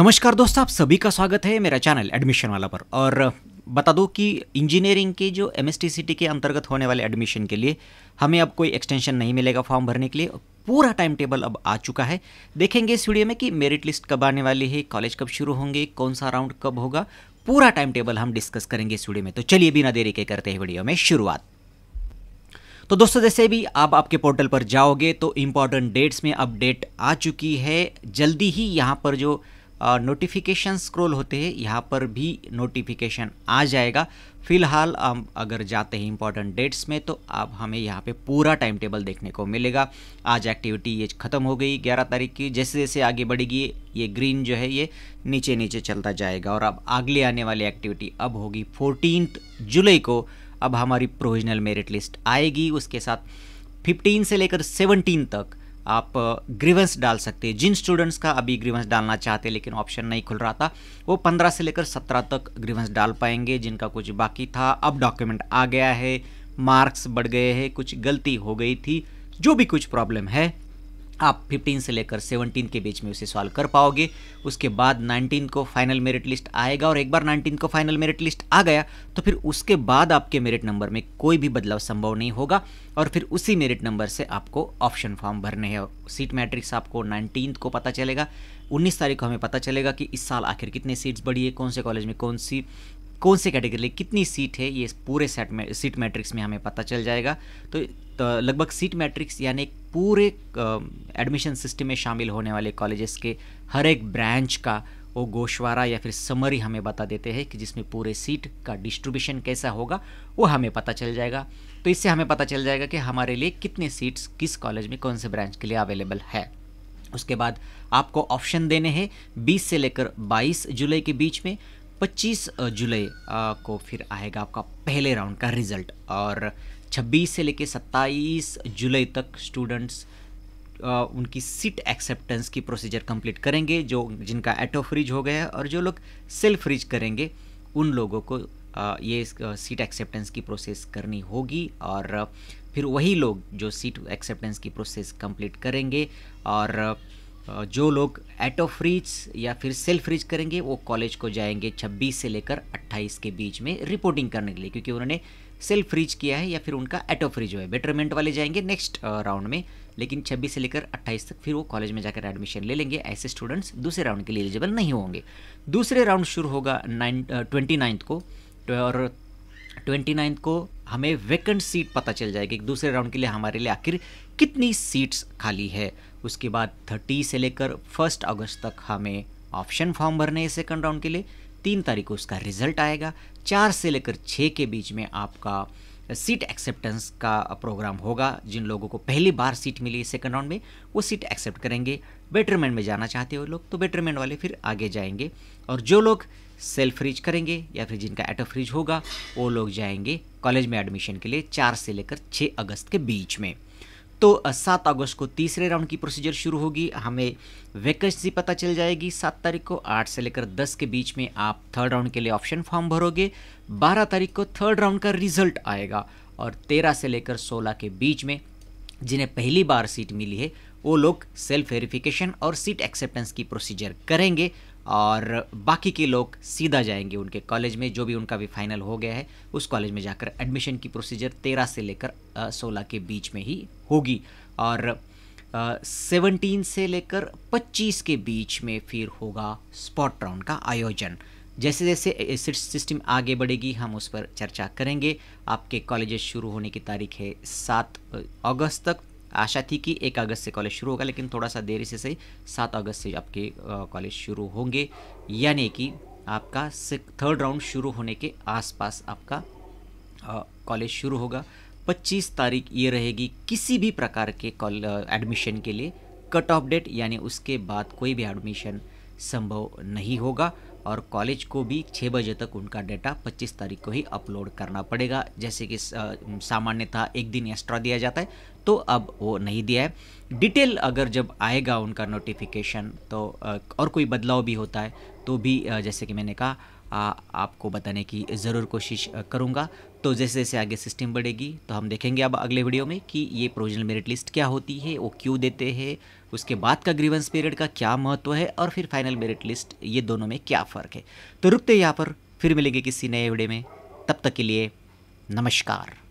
नमस्कार दोस्तों आप सभी का स्वागत है मेरा चैनल एडमिशन वाला पर और बता दो कि इंजीनियरिंग के जो एम के अंतर्गत होने वाले एडमिशन के लिए हमें अब कोई एक्सटेंशन नहीं मिलेगा फॉर्म भरने के लिए पूरा टाइम टेबल अब आ चुका है देखेंगे इस वीडियो में कि मेरिट लिस्ट कब आने वाली है कॉलेज कब शुरू होंगे कौन सा राउंड कब होगा पूरा टाइम टेबल हम डिस्कस करेंगे इस वीडियो में तो चलिए बिना देरी के करते हैं वीडियो में शुरुआत तो दोस्तों जैसे भी आप आपके पोर्टल पर जाओगे तो इम्पॉर्टेंट डेट्स में अपडेट आ चुकी है जल्दी ही यहाँ पर जो नोटिफिकेशन स्क्रोल होते हैं यहाँ पर भी नोटिफिकेशन आ जाएगा फिलहाल हम अगर जाते हैं इंपॉर्टेंट डेट्स में तो आप हमें यहाँ पे पूरा टाइम टेबल देखने को मिलेगा आज एक्टिविटी ये ख़त्म हो गई 11 तारीख की जैसे जैसे आगे बढ़ेगी ये ग्रीन जो है ये नीचे नीचे चलता जाएगा और अब अगले आने वाली एक्टिविटी अब होगी फोर्टीन जुलाई को अब हमारी प्रोविजनल मेरिट लिस्ट आएगी उसके साथ फिफ्टीन से लेकर सेवनटीन तक आप ग्रीवेंस डाल सकते हैं जिन स्टूडेंट्स का अभी ग्रीवेंस डालना चाहते लेकिन ऑप्शन नहीं खुल रहा था वो पंद्रह से लेकर सत्रह तक ग्रीवेंस डाल पाएंगे जिनका कुछ बाकी था अब डॉक्यूमेंट आ गया है मार्क्स बढ़ गए हैं कुछ गलती हो गई थी जो भी कुछ प्रॉब्लम है आप 15 से लेकर 17 के बीच में उसे सॉल्व कर पाओगे उसके बाद 19 को फाइनल मेरिट लिस्ट आएगा और एक बार 19 को फाइनल मेरिट लिस्ट आ गया तो फिर उसके बाद आपके मेरिट नंबर में कोई भी बदलाव संभव नहीं होगा और फिर उसी मेरिट नंबर से आपको ऑप्शन फॉर्म भरने हैं सीट मैट्रिक्स आपको नाइनटीन को पता चलेगा उन्नीस तारीख को हमें पता चलेगा कि इस साल आखिर कितने सीट्स बढ़ी है कौन से कॉलेज में कौन सी कौन से कैटेगरी लिए कितनी सीट है ये पूरे सेट में सीट मैट्रिक्स में हमें पता चल जाएगा तो, तो लगभग सीट मैट्रिक्स यानी पूरे एडमिशन सिस्टम में शामिल होने वाले कॉलेजेस के हर एक ब्रांच का वो गोशवारा या फिर समरी हमें बता देते हैं कि जिसमें पूरे सीट का डिस्ट्रीब्यूशन कैसा होगा वो हमें पता चल जाएगा तो इससे हमें पता चल जाएगा कि हमारे लिए कितने सीट्स किस कॉलेज में कौन से ब्रांच के लिए अवेलेबल है उसके बाद आपको ऑप्शन देने हैं 20 से लेकर 22 जुलाई के बीच में 25 जुलाई को फिर आएगा आपका पहले राउंड का रिजल्ट और 26 से लेकर 27 जुलाई तक स्टूडेंट्स उनकी सीट एक्सेप्टेंस की प्रोसीजर कंप्लीट करेंगे जो जिनका एटो फ्रिज हो गया है और जो लोग सेल्फ फ्रिज करेंगे उन लोगों को ये सीट एक्सेप्टेंस की प्रोसेस करनी होगी और फिर वही लोग जो सीट एक्सेप्टेंस की प्रोसेस कंप्लीट करेंगे और जो लोग एट ऑफ रीच या फिर सेल्फ रीच करेंगे वो कॉलेज को जाएंगे 26 से लेकर 28 के बीच में रिपोर्टिंग करने के लिए क्योंकि उन्होंने सेल्फ रीच किया है या फिर उनका एट ऑफ रीच हुआ है बेटरमेंट वाले जाएंगे नेक्स्ट राउंड में लेकिन 26 से लेकर 28 तक फिर वो कॉलेज में जाकर एडमिशन ले लेंगे ऐसे स्टूडेंट्स दूसरे राउंड के लिए एलिजिबल नहीं होंगे दूसरे राउंड शुरू होगा नाइन ट्वेंटी नाइन्थ को तो और ट्वेंटी नाइन्थ को हमें वैकेंट सीट पता चल जाएगी दूसरे राउंड के लिए हमारे लिए आखिर कितनी सीट्स खाली है उसके बाद थर्टी से लेकर फर्स्ट अगस्त तक हमें ऑप्शन फॉर्म भरने हैं सेकंड राउंड के लिए तीन तारीख को उसका रिजल्ट आएगा चार से लेकर छः के बीच में आपका सीट एक्सेप्टेंस का प्रोग्राम होगा जिन लोगों को पहली बार सीट मिली सेकंड राउंड में वो सीट एक्सेप्ट करेंगे बेटरमेंट में जाना चाहते हो लोग तो बेटरमेंट वाले फिर आगे जाएंगे और जो लोग सेल्फ रीच करेंगे या फिर जिनका एट ऑफ रीच होगा वो लोग जाएंगे कॉलेज में एडमिशन के लिए चार से लेकर छः अगस्त के बीच में तो सात अगस्त को तीसरे राउंड की प्रोसीजर शुरू होगी हमें वैकेंसी पता चल जाएगी सात तारीख को आठ से लेकर दस के बीच में आप थर्ड राउंड के लिए ऑप्शन फॉर्म भरोगे बारह तारीख को थर्ड राउंड का रिजल्ट आएगा और तेरह से लेकर सोलह के बीच में जिन्हें पहली बार सीट मिली है वो लोग सेल्फ वेरिफिकेशन और सीट एक्सेप्टेंस की प्रोसीजर करेंगे और बाकी के लोग सीधा जाएंगे उनके कॉलेज में जो भी उनका भी फाइनल हो गया है उस कॉलेज में जाकर एडमिशन की प्रोसीजर तेरह से लेकर सोलह के बीच में ही होगी और सेवनटीन से लेकर पच्चीस के बीच में फिर होगा स्पॉट राउंड का आयोजन जैसे जैसे सिस्टम आगे बढ़ेगी हम उस पर चर्चा करेंगे आपके कॉलेजेस शुरू होने की तारीख है सात अगस्त तक आशा थी कि एक अगस्त से कॉलेज शुरू होगा लेकिन थोड़ा सा देरी से सही सात अगस्त से आपके कॉलेज शुरू होंगे यानी कि आपका थर्ड राउंड शुरू होने के आसपास आपका कॉलेज शुरू होगा 25 तारीख ये रहेगी किसी भी प्रकार के एडमिशन के लिए कट ऑफ डेट यानी उसके बाद कोई भी एडमिशन संभव नहीं होगा और कॉलेज को भी छः बजे तक उनका डेटा 25 तारीख को ही अपलोड करना पड़ेगा जैसे कि सामान्यतः एक दिन एक्स्ट्रा दिया जाता है तो अब वो नहीं दिया है डिटेल अगर जब आएगा उनका नोटिफिकेशन तो और कोई बदलाव भी होता है तो भी जैसे कि मैंने कहा आ, आपको बताने की ज़रूर कोशिश करूँगा तो जैसे जैसे आगे सिस्टम बढ़ेगी तो हम देखेंगे अब अगले वीडियो में कि ये प्रोविजनल मेरिट लिस्ट क्या होती है वो क्यों देते हैं उसके बाद का ग्रीवेंस पीरियड का क्या महत्व है और फिर फाइनल मेरिट लिस्ट ये दोनों में क्या फ़र्क है तो रुकते यहाँ पर फिर मिलेंगे किसी नए वीडियो में तब तक के लिए नमस्कार